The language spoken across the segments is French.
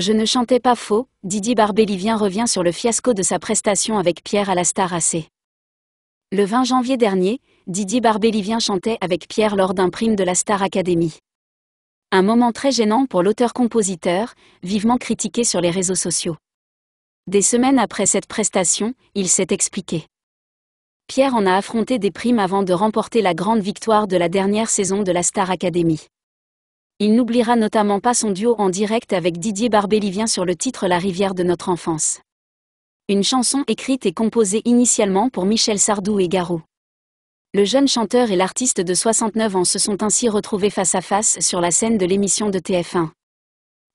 Je ne chantais pas faux, Didi Barbélivien revient sur le fiasco de sa prestation avec Pierre à la Star AC. Le 20 janvier dernier, Didi Barbélivien chantait avec Pierre lors d'un prime de la Star Academy. Un moment très gênant pour l'auteur-compositeur, vivement critiqué sur les réseaux sociaux. Des semaines après cette prestation, il s'est expliqué. Pierre en a affronté des primes avant de remporter la grande victoire de la dernière saison de la Star Academy. Il n'oubliera notamment pas son duo en direct avec Didier Barbélivien sur le titre La rivière de notre enfance. Une chanson écrite et composée initialement pour Michel Sardou et Garou. Le jeune chanteur et l'artiste de 69 ans se sont ainsi retrouvés face à face sur la scène de l'émission de TF1.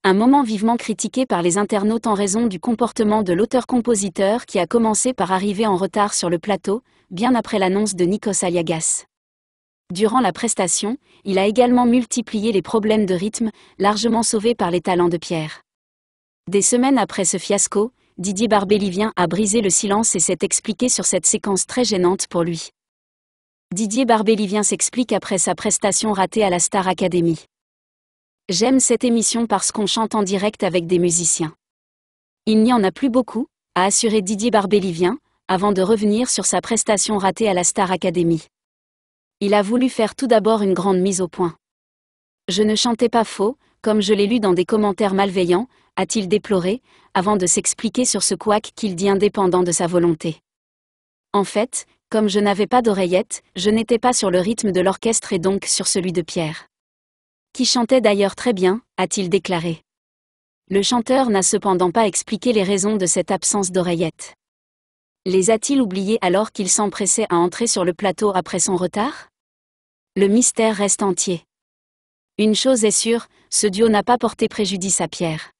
Un moment vivement critiqué par les internautes en raison du comportement de l'auteur-compositeur qui a commencé par arriver en retard sur le plateau, bien après l'annonce de Nikos Aliagas. Durant la prestation, il a également multiplié les problèmes de rythme, largement sauvés par les talents de Pierre. Des semaines après ce fiasco, Didier Barbélivien a brisé le silence et s'est expliqué sur cette séquence très gênante pour lui. Didier Barbélivien s'explique après sa prestation ratée à la Star Academy. J'aime cette émission parce qu'on chante en direct avec des musiciens. Il n'y en a plus beaucoup, a assuré Didier Barbélivien, avant de revenir sur sa prestation ratée à la Star Academy il a voulu faire tout d'abord une grande mise au point. Je ne chantais pas faux, comme je l'ai lu dans des commentaires malveillants, a-t-il déploré, avant de s'expliquer sur ce couac qu'il dit indépendant de sa volonté. En fait, comme je n'avais pas d'oreillette, je n'étais pas sur le rythme de l'orchestre et donc sur celui de Pierre. Qui chantait d'ailleurs très bien, a-t-il déclaré. Le chanteur n'a cependant pas expliqué les raisons de cette absence d'oreillette. Les a-t-il oubliés alors qu'il s'empressait à entrer sur le plateau après son retard Le mystère reste entier. Une chose est sûre, ce duo n'a pas porté préjudice à Pierre.